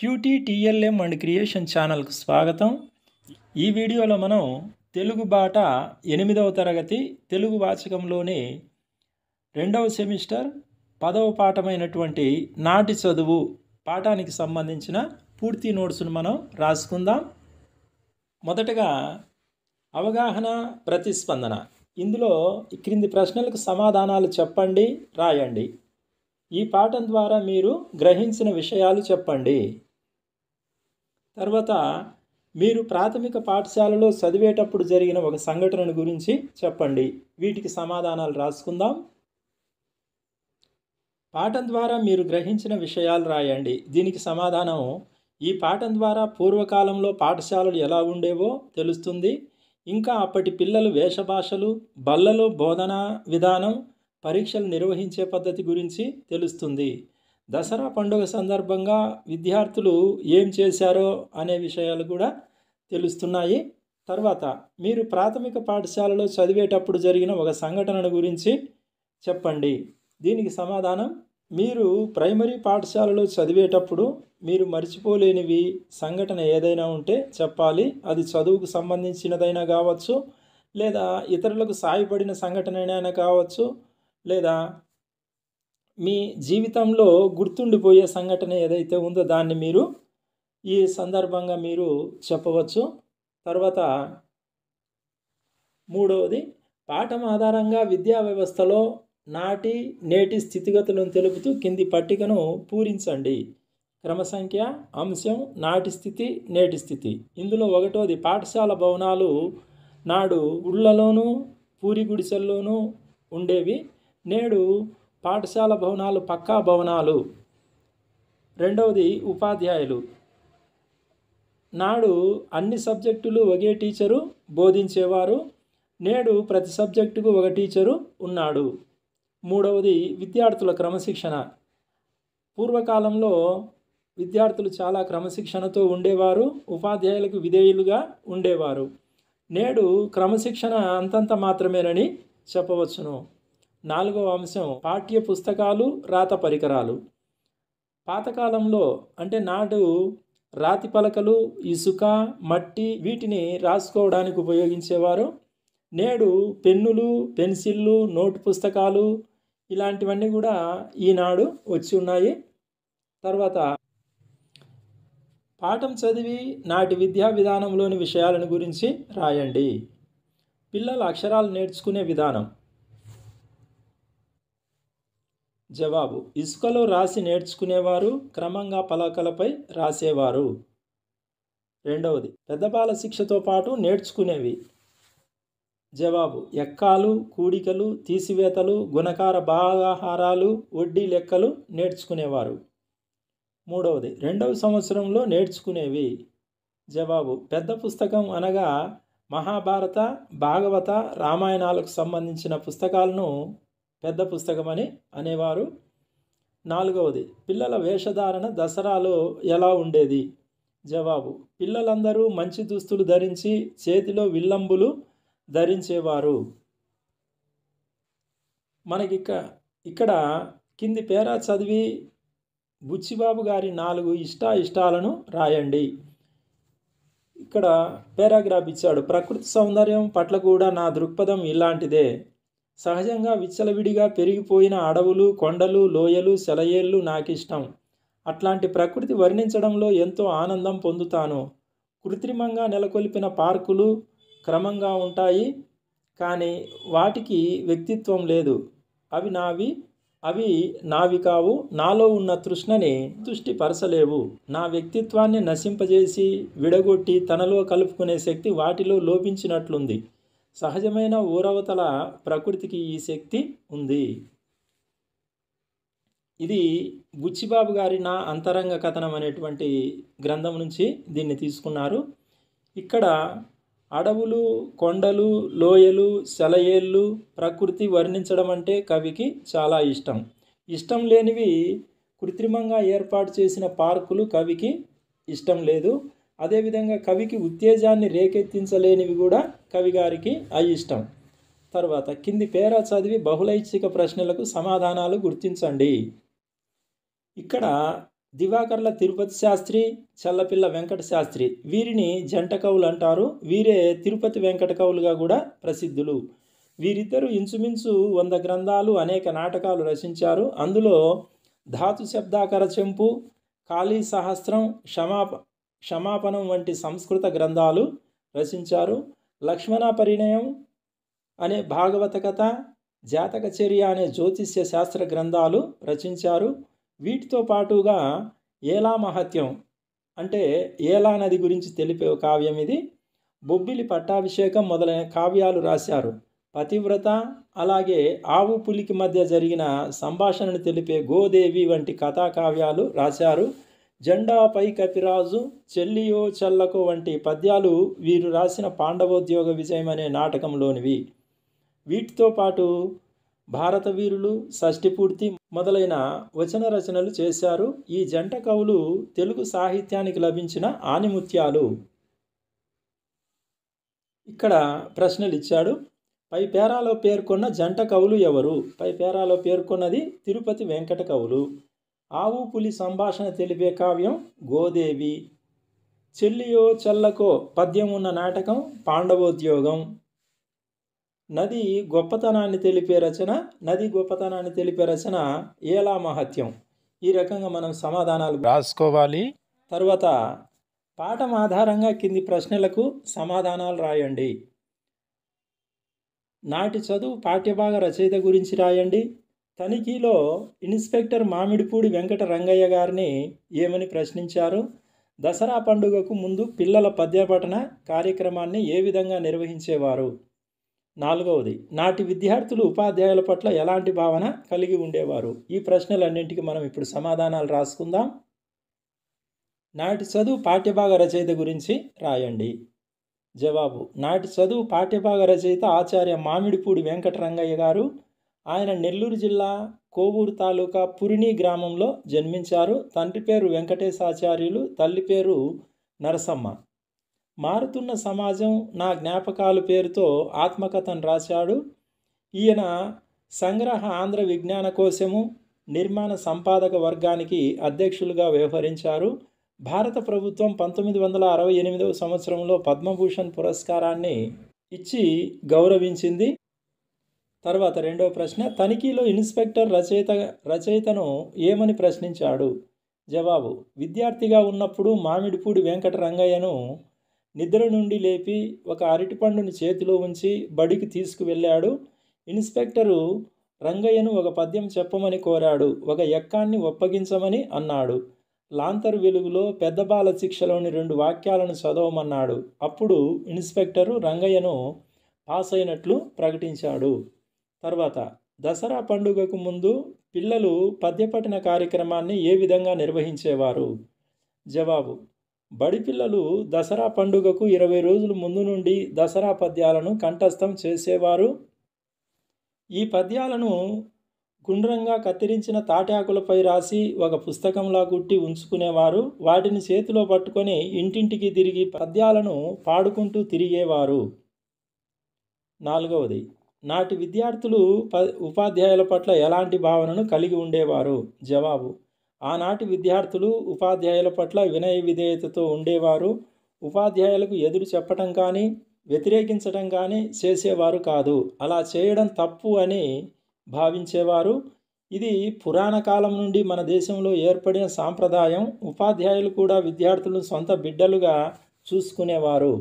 cutie TLM and creation ఛానల్కు స్వాగతం ఈ వీడియోలో మనం తెలుగు బాట ఎనిమిదవ తరగతి తెలుగు వాచకంలోని రెండవ సెమిస్టర్ పదవ పాఠమైనటువంటి నాటి చదువు పాఠానికి సంబంధించిన పూర్తి నోట్స్ను మనం రాసుకుందాం మొదటగా అవగాహన ప్రతిస్పందన ఇందులో క్రింది ప్రశ్నలకు సమాధానాలు చెప్పండి రాయండి ఈ పాఠం ద్వారా మీరు గ్రహించిన విషయాలు చెప్పండి తర్వాత మీరు ప్రాథమిక పాఠశాలలో చదివేటప్పుడు జరిగిన ఒక సంఘటనను గురించి చెప్పండి వీటికి సమాధానాలు రాసుకుందాం పాఠం ద్వారా మీరు గ్రహించిన విషయాలు రాయండి దీనికి సమాధానం ఈ పాఠం ద్వారా పూర్వకాలంలో పాఠశాలలు ఎలా ఉండేవో తెలుస్తుంది ఇంకా అప్పటి పిల్లలు వేషభాషలు బల్లలో బోధనా విధానం పరీక్షలు నిర్వహించే పద్ధతి గురించి తెలుస్తుంది దసరా పండుగ సందర్భంగా విద్యార్థులు ఏం చేశారో అనే విషయాలు కూడా తెలుస్తున్నాయి తర్వాత మీరు ప్రాథమిక పాఠశాలలో చదివేటప్పుడు జరిగిన ఒక సంఘటనను గురించి చెప్పండి దీనికి సమాధానం మీరు ప్రైమరీ పాఠశాలలో చదివేటప్పుడు మీరు మర్చిపోలేనివి సంఘటన ఏదైనా ఉంటే చెప్పాలి అది చదువుకు సంబంధించినదైనా కావచ్చు లేదా ఇతరులకు సాయపడిన సంఘటన కావచ్చు లేదా మీ జీవితంలో గుర్తుండిపోయే సంఘటన ఏదైతే ఉందో దాన్ని మీరు ఈ సందర్భంగా మీరు చెప్పవచ్చు తర్వాత మూడవది పాఠం ఆధారంగా విద్యా వ్యవస్థలో నాటి నేటి స్థితిగతులను తెలుపుతూ కింది పట్టికను పూరించండి క్రమ సంఖ్య అంశం నాటి స్థితి నేటి స్థితి ఇందులో ఒకటోది పాఠశాల భవనాలు నాడు ఉళ్ళలోనూ పూరి గుడిసెల్లోనూ ఉండేవి నేడు పాఠశాల భవనాలు పక్కా భవనాలు రెండవది ఉపాధ్యాయులు నాడు అన్ని సబ్జెక్టులు ఒకే టీచరు బోధించేవారు నేడు ప్రతి సబ్జెక్టుకు ఒక టీచరు ఉన్నాడు మూడవది విద్యార్థుల క్రమశిక్షణ పూర్వకాలంలో విద్యార్థులు చాలా క్రమశిక్షణతో ఉండేవారు ఉపాధ్యాయులకు విధేయులుగా ఉండేవారు నేడు క్రమశిక్షణ అంతంత మాత్రమేనని చెప్పవచ్చును నాలుగవ అంశం పాఠ్య పుస్తకాలు రాత పరికరాలు పాతకాలంలో అంటే నాడు రాతి పలకలు ఇసుక మట్టి వీటిని రాసుకోవడానికి ఉపయోగించేవారు నేడు పెన్నులు పెన్సిళ్ళు నోటు పుస్తకాలు ఇలాంటివన్నీ కూడా ఈనాడు వచ్చి ఉన్నాయి తర్వాత పాఠం చదివి నాటి విద్యా విధానంలోని విషయాలను గురించి రాయండి పిల్లల అక్షరాలు నేర్చుకునే విధానం జవాబు ఇసుకలో రాసి నేర్చుకునేవారు క్రమంగా పలకలపై రాసేవారు రెండవది బాల శిక్షతో పాటు నేర్చుకునేవి జవాబు ఎక్కాలు కూడికలు తీసివేతలు గుణకార భాగాహారాలు వడ్డీ లెక్కలు నేర్చుకునేవారు మూడవది రెండవ సంవత్సరంలో నేర్చుకునేవి జవాబు పెద్ద పుస్తకం అనగా మహాభారత భాగవత రామాయణాలకు సంబంధించిన పుస్తకాలను పెద్ద పుస్తకమని అనేవారు నాలుగవది పిల్లల వేషధారణ దసరాలో ఎలా ఉండేది జవాబు పిల్లలందరూ మంచి దుస్తులు ధరించి చేతిలో విల్లంబులు ధరించేవారు మనకి ఇక్కడ కింది పేరా చదివి బుచ్చిబాబు గారి నాలుగు ఇష్ట ఇష్టాలను రాయండి ఇక్కడ పేరాగ్రాఫ్ ఇచ్చాడు ప్రకృతి సౌందర్యం పట్ల కూడా నా దృక్పథం ఇలాంటిదే సహజంగా విచ్చలవిడిగా పెరిగిపోయిన అడవులు కొండలు లోయలు సెలయేళ్ళు నాకిష్టం అట్లాంటి ప్రకృతి వర్ణించడంలో ఎంతో ఆనందం పొందుతాను కృత్రిమంగా నెలకొల్పిన పార్కులు క్రమంగా ఉంటాయి కానీ వాటికి వ్యక్తిత్వం లేదు అవి నావి అవి నావి కావు నాలో ఉన్న తృష్ణని దృష్టి పరచలేవు నా వ్యక్తిత్వాన్ని నశింపజేసి విడగొట్టి తనలో కలుపుకునే శక్తి వాటిలో లోపించినట్లుంది సహజమైన ఊరవతల ప్రకృతికి ఈ శక్తి ఉంది ఇది బుచ్చిబాబు గారి నా అంతరంగ కథనం అనేటువంటి గ్రంథం నుంచి దీన్ని తీసుకున్నారు ఇక్కడ అడవులు కొండలు లోయలు సెలయేళ్ళు ప్రకృతి వర్ణించడం అంటే కవికి చాలా ఇష్టం ఇష్టం లేనివి కృత్రిమంగా ఏర్పాటు చేసిన పార్కులు కవికి ఇష్టం లేదు అదేవిధంగా కవికి ఉత్తేజాన్ని రేకెత్తించలేనివి కూడా కవిగారికి అయిష్టం తర్వాత కింది పేర చదివి బహుళైచ్ఛిక ప్రశ్నలకు సమాధానాలు గుర్తించండి ఇక్కడ దివాకర్ల తిరుపతి శాస్త్రి చల్లపిల్ల వెంకట శాస్త్రి వీరిని జంట కవులు అంటారు వీరే తిరుపతి వెంకట కవులుగా కూడా ప్రసిద్ధులు వీరిద్దరూ ఇంచుమించు వంద గ్రంథాలు అనేక నాటకాలు రచించారు అందులో ధాతు శబ్దాకర చెంపు కాళీ సహస్రం క్షమాప క్షమాపణం వంటి సంస్కృత గ్రంథాలు రచించారు లక్ష్మణ పరిణయం అనే భాగవత కథ చర్య అనే జ్యోతిష్య శాస్త్ర గ్రంథాలు రచించారు వీటితో పాటుగా ఏలా మహత్యం అంటే ఏలా నది గురించి తెలిపే కావ్యం ఇది బొబ్బిలి పట్టాభిషేకం మొదలైన కావ్యాలు రాశారు పతివ్రత అలాగే ఆవు పులికి మధ్య జరిగిన సంభాషణను తెలిపే గోదేవి వంటి కథాకావ్యాలు రాశారు జెండాపై కపిరాజు చెల్లియో చల్లకో వంటి పద్యాలు వీరు రాసిన పాండవోద్యోగ విజయం అనే నాటకంలోనివి వీటితో పాటు భారత వీరులు షష్టిపూర్తి మొదలైన వచన రచనలు చేశారు ఈ జంట కవులు తెలుగు సాహిత్యానికి లభించిన ఆనిముత్యాలు ఇక్కడ ప్రశ్నలు ఇచ్చాడు పై పేరాలో పేర్కొన్న జంట కవులు ఎవరు పై పేరాలో పేర్కొన్నది తిరుపతి వెంకట కవులు ఆవు పులి సంభాషణ తెలిపే కావ్యం గోదేవి చెల్లియో చెల్లకో పద్యం ఉన్న నాటకం పాండవోద్యోగం నది గొప్పతనాన్ని తెలిపే రచన నది గొప్పతనాన్ని తెలిపే రచన ఏలా మహత్యం ఈ రకంగా మనం సమాధానాలు రాసుకోవాలి తర్వాత పాఠం ఆధారంగా కింది ప్రశ్నలకు సమాధానాలు రాయండి నాటి చదువు పాఠ్యభాగ రచయిత గురించి రాయండి తనిఖీలో ఇన్స్పెక్టర్ మామిడిపూడి వెంకట రంగయ్య గారిని ఏమని ప్రశ్నించారు దసరా పండుగకు ముందు పిల్లల పద్యపఠన కార్యక్రమాన్ని ఏ విధంగా నిర్వహించేవారు నాలుగవది నాటి విద్యార్థులు ఉపాధ్యాయుల పట్ల ఎలాంటి భావన కలిగి ఉండేవారు ఈ ప్రశ్నలన్నింటికి మనం ఇప్పుడు సమాధానాలు రాసుకుందాం నాటి చదువు పాఠ్యభాగ రచయిత గురించి రాయండి జవాబు నాటి చదువు పాఠ్యభాగ రచయిత ఆచార్య మామిడిపూడి వెంకటరంగయ్య గారు ఆయన నెల్లూరు జిల్లా కోవూరు తాలూకా పురిణి గ్రామంలో జన్మించారు తండ్రి పేరు వెంకటేశాచార్యులు తల్లి పేరు నరసమ్మ మారుతున్న సమాజం నా జ్ఞాపకాలు పేరుతో ఆత్మకథను రాశాడు ఈయన సంగ్రహ ఆంధ్ర విజ్ఞాన కోశము నిర్మాణ సంపాదక వర్గానికి అధ్యక్షులుగా వ్యవహరించారు భారత ప్రభుత్వం పంతొమ్మిది వందల అరవై ఎనిమిదవ సంవత్సరంలో పద్మభూషణ్ పురస్కారాన్ని ఇచ్చి గౌరవించింది తర్వాత రెండవ ప్రశ్న తనిఖీలో ఇన్స్పెక్టర్ రచయిత రచయితను ఏమని ప్రశ్నించాడు జవాబు విద్యార్థిగా ఉన్నప్పుడు మామిడిపూడి వెంకట రంగయ్యను నిద్ర నుండి లేపి ఒక అరటిపండుని చేతిలో ఉంచి బడికి తీసుకువెళ్ళాడు ఇన్స్పెక్టరు రంగయ్యను ఒక పద్యం చెప్పమని కోరాడు ఒక ఎక్కాన్ని ఒప్పగించమని అన్నాడు లాంతర్ వెలుగులో పెద్ద బాల శిక్షలోని రెండు వాక్యాలను చదవమన్నాడు అప్పుడు ఇన్స్పెక్టరు రంగయ్యను పాస్ అయినట్లు ప్రకటించాడు తర్వాత దసరా పండుగకు ముందు పిల్లలు పద్యపఠన కార్యక్రమాన్ని ఏ విధంగా నిర్వహించేవారు జవాబు బడి పిల్లలు దసరా పండుగకు ఇరవై రోజుల ముందు నుండి దసరా పద్యాలను కంఠస్థం చేసేవారు ఈ పద్యాలను గుండ్రంగా కత్తిరించిన తాటాకులపై రాసి ఒక పుస్తకంలా గుట్టి ఉంచుకునేవారు వాటిని చేతిలో పట్టుకొని ఇంటింటికి తిరిగి పద్యాలను పాడుకుంటూ తిరిగేవారు నాలుగవది నాటి విద్యార్థులు ప ఉపాధ్యాయుల పట్ల ఎలాంటి భావనను కలిగి ఉండేవారు జవాబు ఆనాటి విద్యార్థులు ఉపాధ్యాయుల పట్ల వినయ విధేయతతో ఉండేవారు ఉపాధ్యాయులకు ఎదురు చెప్పటం కానీ వ్యతిరేకించడం కానీ చేసేవారు కాదు అలా చేయడం తప్పు అని భావించేవారు ఇది పురాణ కాలం నుండి మన దేశంలో ఏర్పడిన సాంప్రదాయం ఉపాధ్యాయులు కూడా విద్యార్థులను సొంత బిడ్డలుగా చూసుకునేవారు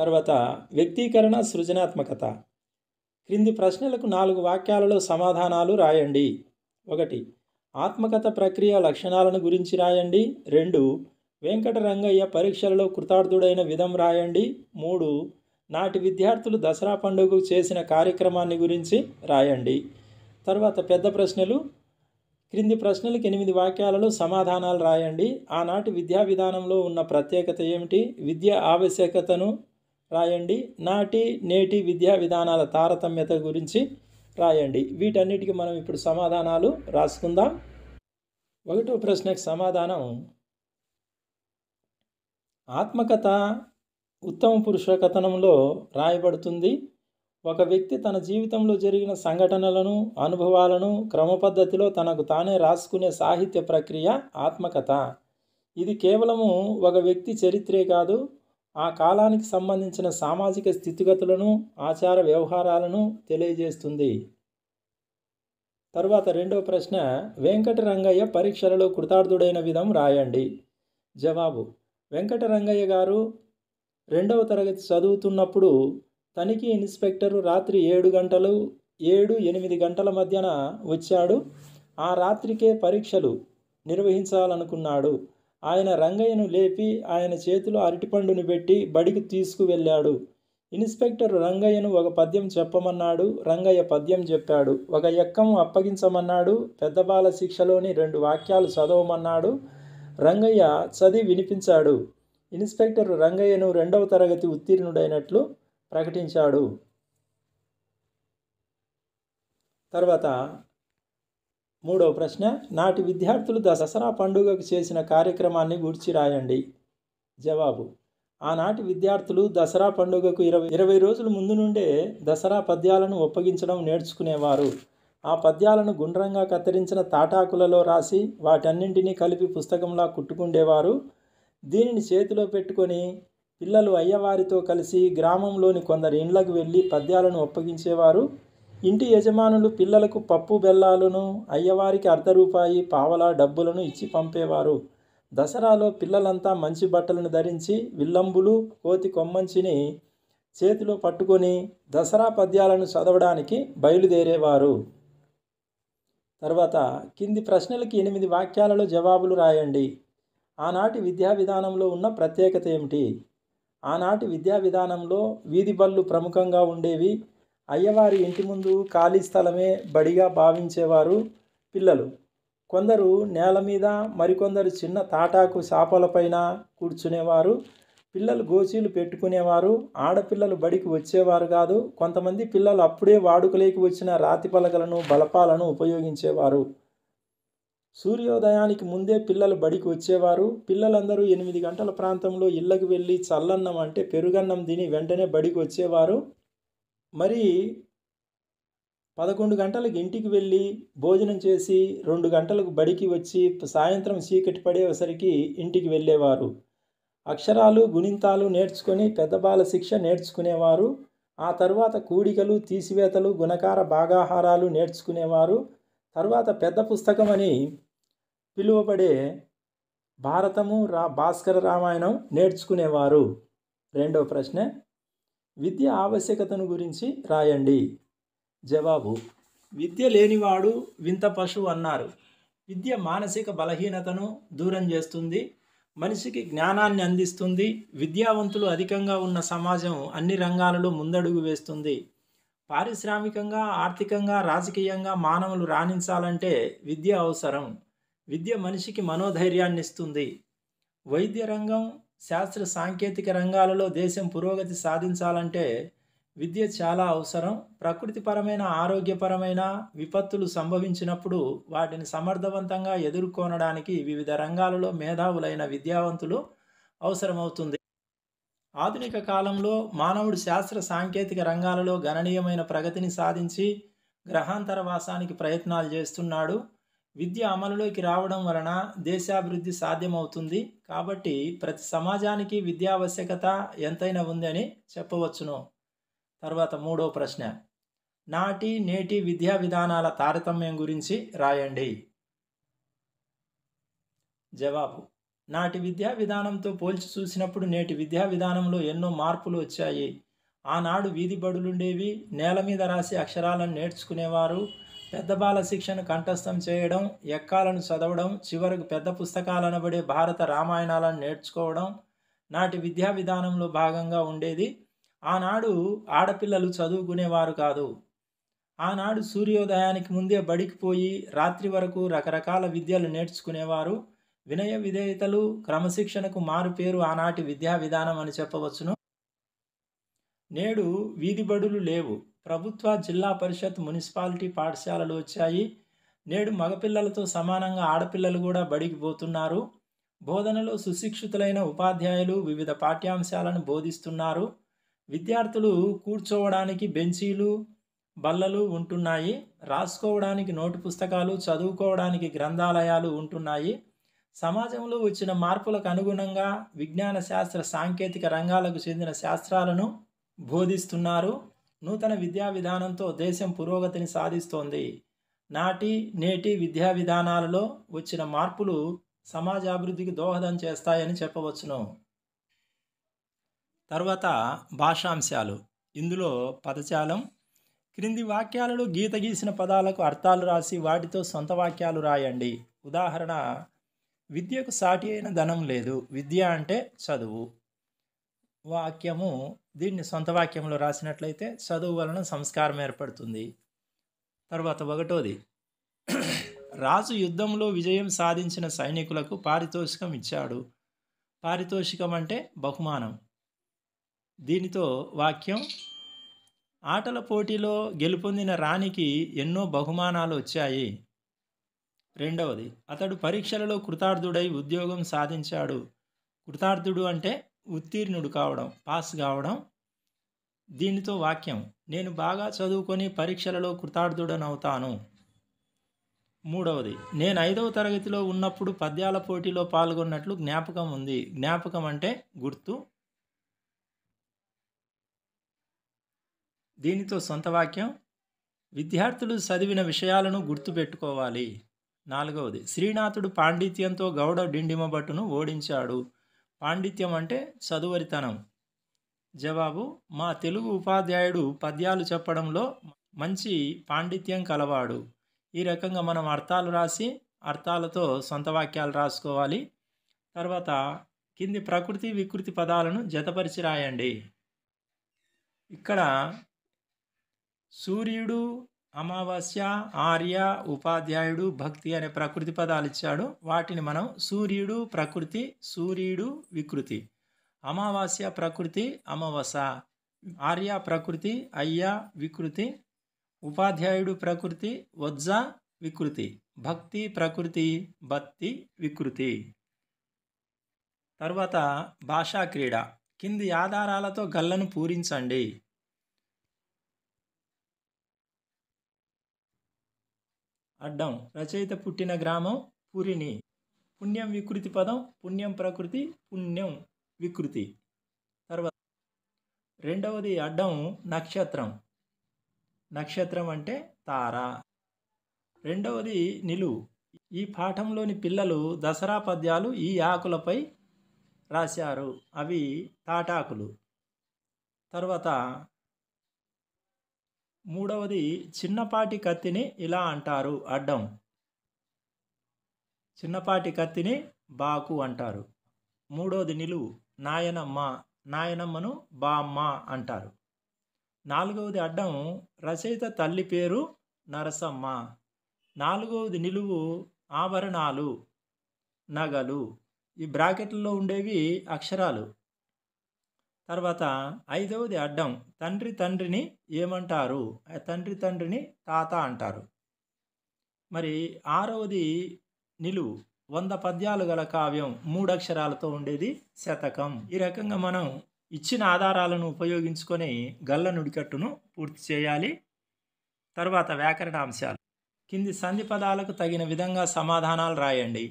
తర్వాత వ్యక్తీకరణ సృజనాత్మకత క్రింది ప్రశ్నలకు నాలుగు వాక్యాలలో సమాధానాలు రాయండి ఒకటి ఆత్మకథ ప్రక్రియ లక్షణాలను గురించి రాయండి రెండు వెంకటరంగయ్య పరీక్షలలో కృతార్థుడైన విధం రాయండి మూడు నాటి విద్యార్థులు దసరా పండుగకు చేసిన కార్యక్రమాన్ని గురించి రాయండి తర్వాత పెద్ద ప్రశ్నలు క్రింది ప్రశ్నలకు ఎనిమిది వాక్యాలలో సమాధానాలు రాయండి ఆనాటి విద్యా విధానంలో ఉన్న ప్రత్యేకత ఏమిటి విద్య ఆవశ్యకతను రాయండి నాటి నేటి విద్యా విధానాల తారతమ్యత గురించి రాయండి వీటన్నిటికీ మనం ఇప్పుడు సమాధానాలు రాసుకుందాం ఒకటో ప్రశ్నకు సమాధానం ఆత్మకథ ఉత్తమ పురుష కథనంలో రాయబడుతుంది ఒక వ్యక్తి తన జీవితంలో జరిగిన సంఘటనలను అనుభవాలను క్రమపద్ధతిలో తనకు తానే రాసుకునే సాహిత్య ప్రక్రియ ఆత్మకథ ఇది కేవలము ఒక వ్యక్తి చరిత్రే కాదు ఆ కాలానికి సంబంధించిన సామాజిక స్థితిగతులను ఆచార వ్యవహారాలను తెలియజేస్తుంది తర్వాత రెండవ ప్రశ్న వెంకటరంగయ్య పరీక్షలలో కృతార్థుడైన విధం రాయండి జవాబు వెంకటరంగయ్య గారు రెండవ తరగతి చదువుతున్నప్పుడు తనిఖీ ఇన్స్పెక్టరు రాత్రి ఏడు గంటలు ఏడు ఎనిమిది గంటల మధ్యన వచ్చాడు ఆ రాత్రికే పరీక్షలు నిర్వహించాలనుకున్నాడు ఆయన రంగయ్యను లేపి ఆయన చేతిలో అరటిపండును పెట్టి బడికి తీసుకువెళ్ళాడు ఇన్స్పెక్టర్ రంగయ్యను ఒక పద్యం చెప్పమన్నాడు రంగయ్య పద్యం చెప్పాడు ఒక ఎక్కం అప్పగించమన్నాడు పెద్ద బాల శిక్షలోని రెండు వాక్యాలు చదవమన్నాడు రంగయ్య చదివి వినిపించాడు ఇన్స్పెక్టర్ రంగయ్యను రెండవ తరగతి ఉత్తీర్ణుడైనట్లు ప్రకటించాడు తర్వాత మూడవ ప్రశ్న నాటి విద్యార్థులు దసరా పండుగకు చేసిన కార్యక్రమాన్ని గుర్చి రాయండి జవాబు ఆనాటి విద్యార్థులు దసరా పండుగకు ఇరవై ఇరవై రోజుల ముందు నుండే దసరా పద్యాలను ఒప్పగించడం నేర్చుకునేవారు ఆ పద్యాలను గుండ్రంగా కత్తిరించిన తాటాకులలో రాసి వాటన్నింటినీ కలిపి పుస్తకంలా కుట్టుకుండేవారు దీనిని చేతిలో పెట్టుకొని పిల్లలు అయ్యవారితో కలిసి గ్రామంలోని కొందరి ఇండ్లకు వెళ్ళి పద్యాలను ఒప్పగించేవారు ఇంటి యజమానులు పిల్లలకు పప్పు బెల్లాలను అయ్యవారికి అర్ధ రూపాయి పావలా డబ్బులను ఇచ్చి పంపేవారు దసరాలో పిల్లలంతా మంచి బట్టలను ధరించి విల్లంబులు కోతి కొమ్మంచిని చేతిలో పట్టుకొని దసరా పద్యాలను చదవడానికి బయలుదేరేవారు తర్వాత కింది ప్రశ్నలకి ఎనిమిది వాక్యాలలో జవాబులు రాయండి ఆనాటి విద్యా విధానంలో ఉన్న ప్రత్యేకత ఏమిటి ఆనాటి విద్యా విధానంలో వీధి బళ్ళు ప్రముఖంగా ఉండేవి అయ్యవారి ఇంటి ముందు ఖాళీ స్థలమే బడిగా భావించేవారు పిల్లలు కొందరు నేల మీద మరికొందరు చిన్న తాటాకు పైన కూర్చునేవారు పిల్లలు గోచీలు పెట్టుకునేవారు ఆడపిల్లలు బడికి వచ్చేవారు కాదు కొంతమంది పిల్లలు అప్పుడే వాడుకలేకి వచ్చిన రాతి పలకలను బలపాలను ఉపయోగించేవారు సూర్యోదయానికి ముందే పిల్లలు బడికి వచ్చేవారు పిల్లలందరూ ఎనిమిది గంటల ప్రాంతంలో ఇళ్లకు వెళ్ళి చల్లన్నం అంటే పెరుగన్నం తిని వెంటనే బడికి వచ్చేవారు మరి పదకొండు గంటలకు ఇంటికి వెళ్ళి భోజనం చేసి రెండు గంటలకు బడికి వచ్చి సాయంత్రం చీకటి పడేసరికి ఇంటికి వెళ్ళేవారు అక్షరాలు గుణింతాలు నేర్చుకొని బాల శిక్ష నేర్చుకునేవారు ఆ తర్వాత కూడికలు తీసివేతలు గుణకార భాగాహారాలు నేర్చుకునేవారు తర్వాత పెద్ద పుస్తకం అని పిలువబడే భారతము రా భాస్కర రామాయణం నేర్చుకునేవారు రెండో ప్రశ్న విద్య ఆవశ్యకతను గురించి రాయండి జవాబు విద్య లేనివాడు వింత పశువు అన్నారు విద్య మానసిక బలహీనతను దూరం చేస్తుంది మనిషికి జ్ఞానాన్ని అందిస్తుంది విద్యావంతులు అధికంగా ఉన్న సమాజం అన్ని రంగాలలో ముందడుగు వేస్తుంది పారిశ్రామికంగా ఆర్థికంగా రాజకీయంగా మానవులు రాణించాలంటే విద్య అవసరం విద్య మనిషికి మనోధైర్యాన్ని ఇస్తుంది వైద్య రంగం శాస్త్ర సాంకేతిక రంగాలలో దేశం పురోగతి సాధించాలంటే విద్య చాలా అవసరం ప్రకృతిపరమైన ఆరోగ్యపరమైన విపత్తులు సంభవించినప్పుడు వాటిని సమర్థవంతంగా ఎదుర్కొనడానికి వివిధ రంగాలలో మేధావులైన విద్యావంతులు అవసరమవుతుంది ఆధునిక కాలంలో మానవుడు శాస్త్ర సాంకేతిక రంగాలలో గణనీయమైన ప్రగతిని సాధించి గ్రహాంతర వాసానికి ప్రయత్నాలు చేస్తున్నాడు విద్య అమలులోకి రావడం వలన దేశాభివృద్ధి సాధ్యమవుతుంది కాబట్టి ప్రతి సమాజానికి విద్యావశ్యకత ఎంతైనా ఉంది అని చెప్పవచ్చును తర్వాత మూడో ప్రశ్న నాటి నేటి విద్యా విధానాల తారతమ్యం గురించి రాయండి జవాబు నాటి విద్యా విధానంతో పోల్చి చూసినప్పుడు నేటి విద్యా విధానంలో ఎన్నో మార్పులు వచ్చాయి ఆనాడు వీధి బడులుండేవి నేల మీద రాసి అక్షరాలను నేర్చుకునేవారు పెద్ద బాల శిక్షను కంఠస్థం చేయడం ఎక్కాలను చదవడం చివరకు పెద్ద పడే భారత రామాయణాలను నేర్చుకోవడం నాటి విద్యా విధానంలో భాగంగా ఉండేది ఆనాడు ఆడపిల్లలు చదువుకునేవారు కాదు ఆనాడు సూర్యోదయానికి ముందే బడికి పోయి రాత్రి వరకు రకరకాల విద్యలు నేర్చుకునేవారు వినయ విధేయతలు క్రమశిక్షణకు మారుపేరు ఆనాటి విద్యా విధానం అని చెప్పవచ్చును నేడు వీధిబడులు లేవు ప్రభుత్వ జిల్లా పరిషత్ మున్సిపాలిటీ పాఠశాలలు వచ్చాయి నేడు మగపిల్లలతో సమానంగా ఆడపిల్లలు కూడా బడికి పోతున్నారు బోధనలో సుశిక్షితులైన ఉపాధ్యాయులు వివిధ పాఠ్యాంశాలను బోధిస్తున్నారు విద్యార్థులు కూర్చోవడానికి బెంచీలు బల్లలు ఉంటున్నాయి రాసుకోవడానికి నోటు పుస్తకాలు చదువుకోవడానికి గ్రంథాలయాలు ఉంటున్నాయి సమాజంలో వచ్చిన మార్పులకు అనుగుణంగా విజ్ఞాన శాస్త్ర సాంకేతిక రంగాలకు చెందిన శాస్త్రాలను బోధిస్తున్నారు నూతన విద్యా విధానంతో దేశం పురోగతిని సాధిస్తోంది నాటి నేటి విద్యా విధానాలలో వచ్చిన మార్పులు సమాజాభివృద్ధికి దోహదం చేస్తాయని చెప్పవచ్చును తర్వాత భాషాంశాలు ఇందులో పదచాలం క్రింది వాక్యాలలో గీత గీసిన పదాలకు అర్థాలు రాసి వాటితో సొంత వాక్యాలు రాయండి ఉదాహరణ విద్యకు సాటి అయిన ధనం లేదు విద్య అంటే చదువు వాక్యము దీన్ని సొంత వాక్యంలో రాసినట్లయితే చదువు వలన సంస్కారం ఏర్పడుతుంది తర్వాత ఒకటోది రాజు యుద్ధంలో విజయం సాధించిన సైనికులకు పారితోషికం ఇచ్చాడు పారితోషికం అంటే బహుమానం దీనితో వాక్యం ఆటల పోటీలో గెలుపొందిన రాణికి ఎన్నో బహుమానాలు వచ్చాయి రెండవది అతడు పరీక్షలలో కృతార్థుడై ఉద్యోగం సాధించాడు కృతార్థుడు అంటే ఉత్తీర్ణుడు కావడం పాస్ కావడం దీనితో వాక్యం నేను బాగా చదువుకొని పరీక్షలలో కృతార్థుడనవుతాను మూడవది నేను ఐదవ తరగతిలో ఉన్నప్పుడు పద్యాల పోటీలో పాల్గొన్నట్లు జ్ఞాపకం ఉంది జ్ఞాపకం అంటే గుర్తు దీనితో సొంత వాక్యం విద్యార్థులు చదివిన విషయాలను గుర్తుపెట్టుకోవాలి నాలుగవది శ్రీనాథుడు పాండిత్యంతో గౌడ డిండిమభట్టును ఓడించాడు పాండిత్యం అంటే చదువరితనం జవాబు మా తెలుగు ఉపాధ్యాయుడు పద్యాలు చెప్పడంలో మంచి పాండిత్యం కలవాడు ఈ రకంగా మనం అర్థాలు రాసి అర్థాలతో సొంత వాక్యాలు రాసుకోవాలి తర్వాత కింది ప్రకృతి వికృతి పదాలను జతపరిచి రాయండి ఇక్కడ సూర్యుడు అమావాస్య ఆర్య ఉపాధ్యాయుడు భక్తి అనే ప్రకృతి పదాలు ఇచ్చాడు వాటిని మనం సూర్యుడు ప్రకృతి సూర్యుడు వికృతి అమావాస్య ప్రకృతి అమావాస ఆర్య ప్రకృతి అయ్య వికృతి ఉపాధ్యాయుడు ప్రకృతి వజ్జ వికృతి భక్తి ప్రకృతి భక్తి వికృతి తర్వాత భాషా క్రీడ కింది ఆధారాలతో గల్లను పూరించండి అడ్డం రచయిత పుట్టిన గ్రామం పురిణి పుణ్యం వికృతి పదం పుణ్యం ప్రకృతి పుణ్యం వికృతి తర్వాత రెండవది అడ్డం నక్షత్రం నక్షత్రం అంటే తార రెండవది నిలువు ఈ పాఠంలోని పిల్లలు దసరా పద్యాలు ఈ ఆకులపై రాశారు అవి తాటాకులు తర్వాత మూడవది చిన్నపాటి కత్తిని ఇలా అంటారు అడ్డం చిన్నపాటి కత్తిని బాకు అంటారు మూడవది నిలువు నాయనమ్మ నాయనమ్మను బామ్మ అంటారు నాలుగవది అడ్డం రచయిత తల్లి పేరు నరసమ్మ నాలుగవది నిలువు ఆభరణాలు నగలు ఈ బ్రాకెట్లలో ఉండేవి అక్షరాలు తర్వాత ఐదవది అడ్డం తండ్రి తండ్రిని ఏమంటారు తండ్రి తండ్రిని తాత అంటారు మరి ఆరవది నిలువు వంద పద్యాలు గల కావ్యం మూడక్షరాలతో ఉండేది శతకం ఈ రకంగా మనం ఇచ్చిన ఆధారాలను ఉపయోగించుకొని గల్ల నుడికట్టును పూర్తి చేయాలి తర్వాత వ్యాకరణ అంశాలు కింది సంధి పదాలకు తగిన విధంగా సమాధానాలు రాయండి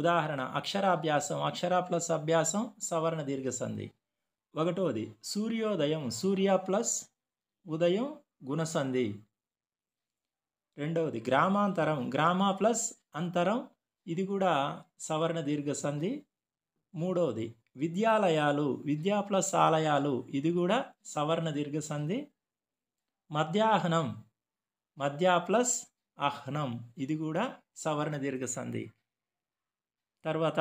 ఉదాహరణ అక్షరాభ్యాసం అక్షరా ప్లస్ అభ్యాసం సవర్ణ దీర్ఘ సంధి ఒకటోది సూర్యోదయం సూర్య ప్లస్ ఉదయం గుణసంధి రెండవది గ్రామాంతరం గ్రామ ప్లస్ అంతరం ఇది కూడా సవర్ణ దీర్ఘ సంధి మూడవది విద్యాలయాలు విద్యా ప్లస్ ఆలయాలు ఇది కూడా సవర్ణ దీర్ఘ సంధి మధ్యాహ్నం మధ్యా ప్లస్ అహ్నం ఇది కూడా సవర్ణ దీర్ఘ సంధి తర్వాత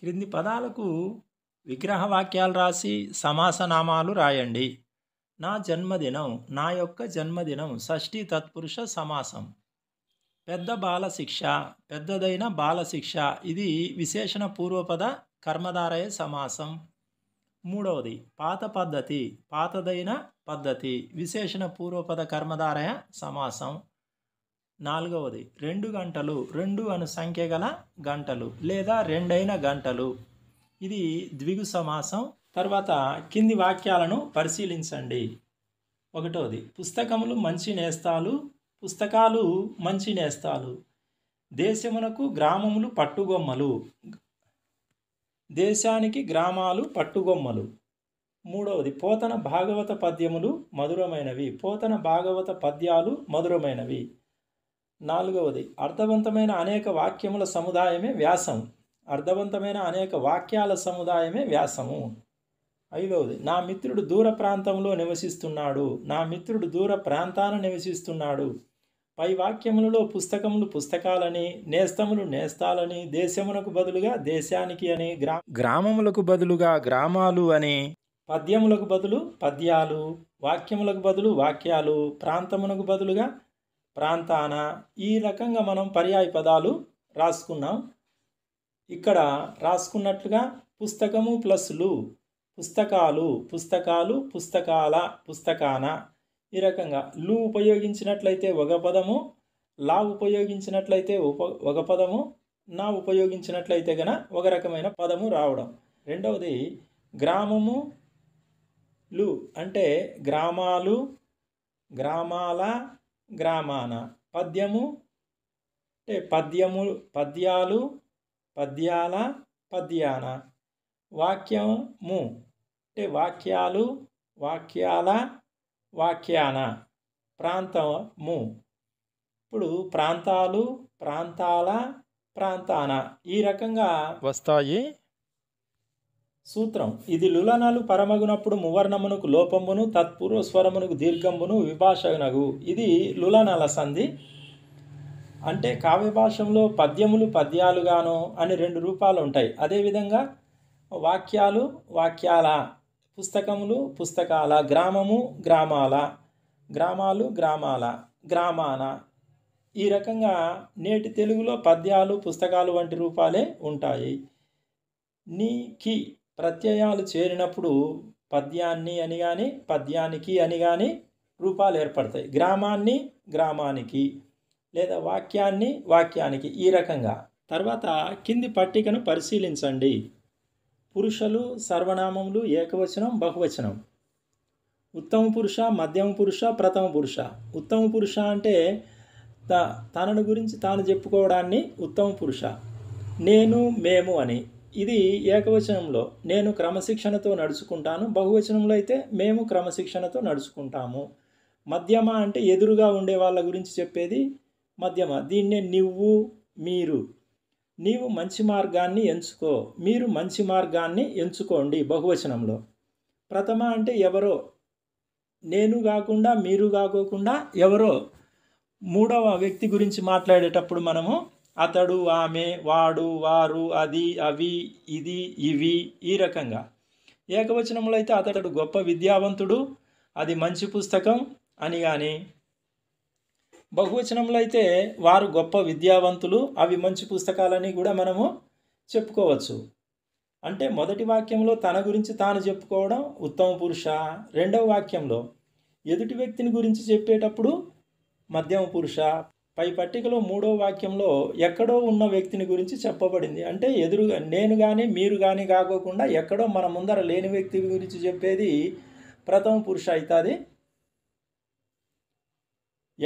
క్రింది పదాలకు విగ్రహవాక్యాలు రాసి సమాసనామాలు రాయండి నా జన్మదినం నా యొక్క జన్మదినం షష్ఠి తత్పురుష సమాసం పెద్ద బాలశిక్ష పెద్దదైన బాలశిక్ష ఇది విశేషణ పూర్వపద కర్మధారయ సమాసం మూడవది పాత పద్ధతి పాతదైన పద్ధతి విశేషణ పూర్వపద కర్మధారయ సమాసం నాలుగవది రెండు గంటలు రెండు అను సంఖ్య గల గంటలు లేదా రెండైన గంటలు ఇది ద్విగు సమాసం తర్వాత కింది వాక్యాలను పరిశీలించండి ఒకటోది పుస్తకములు మంచి నేస్తాలు పుస్తకాలు మంచి నేస్తాలు దేశమునకు గ్రామములు పట్టుగొమ్మలు దేశానికి గ్రామాలు పట్టుగొమ్మలు మూడవది పోతన భాగవత పద్యములు మధురమైనవి పోతన భాగవత పద్యాలు మధురమైనవి నాలుగవది అర్థవంతమైన అనేక వాక్యముల సముదాయమే వ్యాసం అర్థవంతమైన అనేక వాక్యాల సముదాయమే వ్యాసము ఐదవది నా మిత్రుడు దూర ప్రాంతంలో నివసిస్తున్నాడు నా మిత్రుడు దూర ప్రాంతాన నివసిస్తున్నాడు పై వాక్యములలో పుస్తకములు పుస్తకాలని నేస్తములు నేస్తాలని దేశమునకు బదులుగా దేశానికి అని గ్రా గ్రామములకు బదులుగా గ్రామాలు అని పద్యములకు బదులు పద్యాలు వాక్యములకు బదులు వాక్యాలు ప్రాంతమునకు బదులుగా ప్రాంతాన ఈ రకంగా మనం పర్యాయ పదాలు రాసుకున్నాం ఇక్కడ రాసుకున్నట్లుగా పుస్తకము ప్లస్లు పుస్తకాలు పుస్తకాలు పుస్తకాల పుస్తకాన ఈ రకంగా లు ఉపయోగించినట్లయితే ఒక పదము లా ఉపయోగించినట్లయితే ఉప ఒక పదము నా ఉపయోగించినట్లయితే గన ఒక రకమైన పదము రావడం రెండవది గ్రామము లు అంటే గ్రామాలు గ్రామాల గ్రామాన పద్యము అంటే పద్యము పద్యాలు పద్యాల పద్యాన వాక్యము అంటే వాక్యాలు వాక్యాల వాక్యాన ప్రాంతము ఇప్పుడు ప్రాంతాలు ప్రాంతాల ప్రాంతాన ఈ రకంగా వస్తాయి సూత్రం ఇది లులనలు పరమగునప్పుడు మువర్ణమునకు లోపమును తత్పూర్వ స్వరమునకు దీర్ఘంబును విభాషనగు ఇది లులనల సంధి అంటే కావ్య భాషంలో పద్యములు పద్యాలుగాను అని రెండు రూపాలు ఉంటాయి అదేవిధంగా వాక్యాలు వాక్యాల పుస్తకములు పుస్తకాల గ్రామము గ్రామాల గ్రామాలు గ్రామాల గ్రామాన ఈ రకంగా నేటి తెలుగులో పద్యాలు పుస్తకాలు వంటి రూపాలే ఉంటాయి నీకి ప్రత్యయాలు చేరినప్పుడు పద్యాన్ని అని కానీ పద్యానికి అని కానీ రూపాలు ఏర్పడతాయి గ్రామాన్ని గ్రామానికి లేదా వాక్యాన్ని వాక్యానికి ఈ రకంగా తర్వాత కింది పట్టికను పరిశీలించండి పురుషులు సర్వనామములు ఏకవచనం బహువచనం ఉత్తమ పురుష మధ్యమ పురుష ప్రథమ పురుష ఉత్తమ పురుష అంటే తనను గురించి తాను చెప్పుకోవడాన్ని ఉత్తమ పురుష నేను మేము అని ఇది ఏకవచనంలో నేను క్రమశిక్షణతో నడుచుకుంటాను బహువచనంలో అయితే మేము క్రమశిక్షణతో నడుచుకుంటాము మధ్యమ అంటే ఎదురుగా ఉండే వాళ్ళ గురించి చెప్పేది మధ్యమ దీన్నే నువ్వు మీరు నీవు మంచి మార్గాన్ని ఎంచుకో మీరు మంచి మార్గాన్ని ఎంచుకోండి బహువచనంలో ప్రథమ అంటే ఎవరో నేను కాకుండా మీరు కాకోకుండా ఎవరో మూడవ వ్యక్తి గురించి మాట్లాడేటప్పుడు మనము అతడు ఆమె వాడు వారు అది అవి ఇది ఇవి ఈ రకంగా ఏకవచనంలో అయితే అతడు గొప్ప విద్యావంతుడు అది మంచి పుస్తకం అని కానీ బహువచనంలో అయితే వారు గొప్ప విద్యావంతులు అవి మంచి పుస్తకాలని కూడా మనము చెప్పుకోవచ్చు అంటే మొదటి వాక్యంలో తన గురించి తాను చెప్పుకోవడం ఉత్తమ పురుష రెండవ వాక్యంలో ఎదుటి వ్యక్తిని గురించి చెప్పేటప్పుడు మధ్యమ పురుష పై పట్టికలో మూడవ వాక్యంలో ఎక్కడో ఉన్న వ్యక్తిని గురించి చెప్పబడింది అంటే ఎదురుగా నేను కానీ మీరు కానీ కాకోకుండా ఎక్కడో మన ముందర లేని వ్యక్తి గురించి చెప్పేది ప్రథమ పురుష అవుతుంది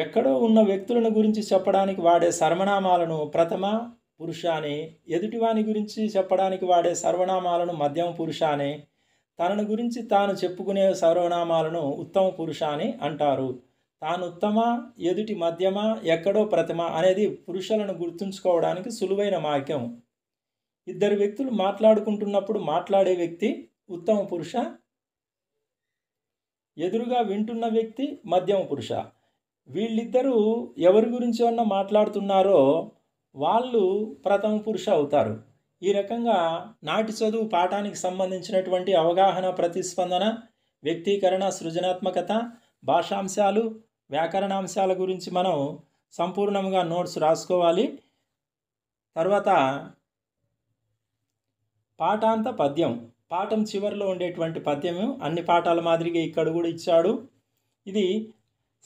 ఎక్కడో ఉన్న వ్యక్తులను గురించి చెప్పడానికి వాడే సర్వనామాలను ప్రథమ పురుష అని ఎదుటివాని గురించి చెప్పడానికి వాడే సర్వనామాలను మధ్యమ పురుష అని తనను గురించి తాను చెప్పుకునే సర్వనామాలను ఉత్తమ పురుష అని అంటారు తాను ఉత్తమ ఎదుటి మధ్యమ ఎక్కడో ప్రతిమ అనేది పురుషులను గుర్తుంచుకోవడానికి సులువైన మార్గం ఇద్దరు వ్యక్తులు మాట్లాడుకుంటున్నప్పుడు మాట్లాడే వ్యక్తి ఉత్తమ పురుష ఎదురుగా వింటున్న వ్యక్తి మధ్యమ పురుష వీళ్ళిద్దరూ ఎవరి గురించి అన్న మాట్లాడుతున్నారో వాళ్ళు ప్రథమ పురుష అవుతారు ఈ రకంగా నాటి చదువు పాఠానికి సంబంధించినటువంటి అవగాహన ప్రతిస్పందన వ్యక్తీకరణ సృజనాత్మకత భాషాంశాలు వ్యాకరణాంశాల గురించి మనం సంపూర్ణంగా నోట్స్ రాసుకోవాలి తర్వాత పాఠాంత పద్యం పాఠం చివరిలో ఉండేటువంటి పద్యము అన్ని పాఠాల మాదిరిగా ఇక్కడ కూడా ఇచ్చాడు ఇది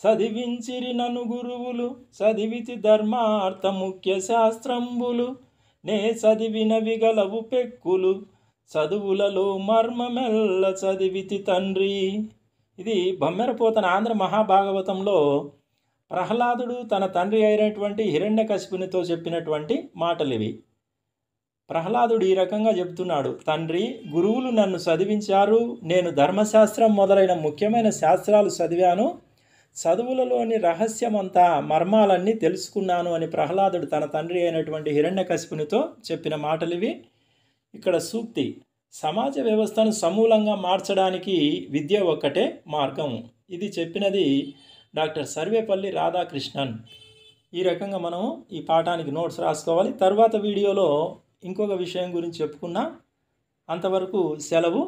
చదివించిరి నను గురువులు చదివితి ధర్మార్థ ముఖ్య శాస్త్రంబులు నే చదివినవి గలవు పెక్కులు చదువులలో మర్మమెల్ల చదివితి తండ్రి ఇది బమ్మెరపోతన ఆంధ్ర మహాభాగవతంలో ప్రహ్లాదుడు తన తండ్రి అయినటువంటి హిరణ్యకశిపునితో చెప్పినటువంటి మాటలు ఇవి ప్రహ్లాదుడు ఈ రకంగా చెప్తున్నాడు తండ్రి గురువులు నన్ను చదివించారు నేను ధర్మశాస్త్రం మొదలైన ముఖ్యమైన శాస్త్రాలు చదివాను చదువులలోని రహస్యమంతా మర్మాలన్నీ తెలుసుకున్నాను అని ప్రహ్లాదుడు తన తండ్రి అయినటువంటి హిరణ్యకశిపునితో చెప్పిన మాటలివి ఇక్కడ సూక్తి సమాజ వ్యవస్థను సమూలంగా మార్చడానికి విద్య ఒక్కటే మార్గం ఇది చెప్పినది డాక్టర్ సర్వేపల్లి రాధాకృష్ణన్ ఈ రకంగా మనం ఈ పాఠానికి నోట్స్ రాసుకోవాలి తర్వాత వీడియోలో ఇంకొక విషయం గురించి చెప్పుకున్నా అంతవరకు సెలవు